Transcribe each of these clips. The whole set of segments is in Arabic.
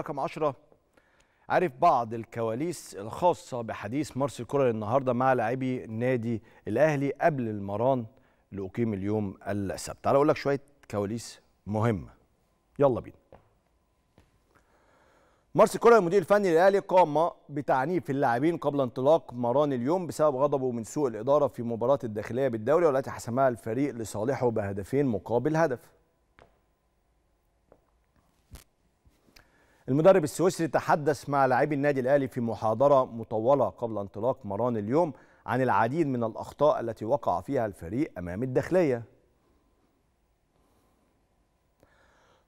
رقم 10 عارف بعض الكواليس الخاصة بحديث مارس الكرة النهاردة مع لاعبي نادي الأهلي قبل المران لأقيم اليوم السبت تعال أقول لك شوية كواليس مهمة يلا بينا مارس الكرة المدير الفني للأهلي قام بتعنيف اللاعبين قبل انطلاق مران اليوم بسبب غضبه من سوء الإدارة في مباراة الداخلية بالدوري والتي حسمها الفريق لصالحه بهدفين مقابل هدف المدرب السويسري تحدث مع لاعبي النادي الاهلي في محاضره مطوله قبل انطلاق مران اليوم عن العديد من الاخطاء التي وقع فيها الفريق امام الداخليه.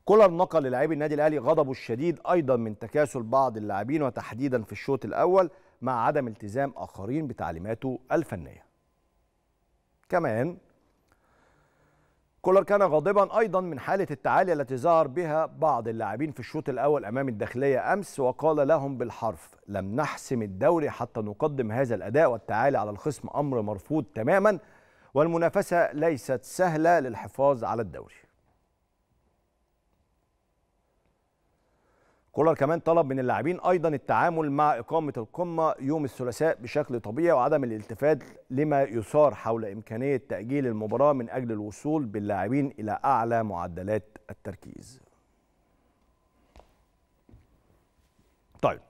كولر نقل للاعبي النادي الاهلي غضبه الشديد ايضا من تكاسل بعض اللاعبين وتحديدا في الشوط الاول مع عدم التزام اخرين بتعليماته الفنيه. كمان كولر كان غاضبا أيضا من حالة التعالي التي ظهر بها بعض اللاعبين في الشوط الأول أمام الداخلية أمس وقال لهم بالحرف لم نحسم الدوري حتى نقدم هذا الأداء والتعالي على الخصم أمر مرفوض تماما والمنافسة ليست سهلة للحفاظ على الدوري كولر كمان طلب من اللاعبين ايضا التعامل مع اقامه القمه يوم الثلاثاء بشكل طبيعي وعدم الالتفات لما يثار حول امكانيه تاجيل المباراه من اجل الوصول باللاعبين الى اعلى معدلات التركيز. طيب